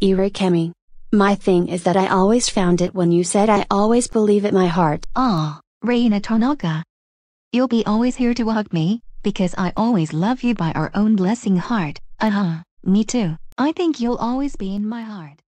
Ira Kemi, My thing is that I always found it when you said I always believe it my heart. Ah, Reina Tanaka. You'll be always here to hug me, because I always love you by our own blessing heart. Uh-huh, me too. I think you'll always be in my heart.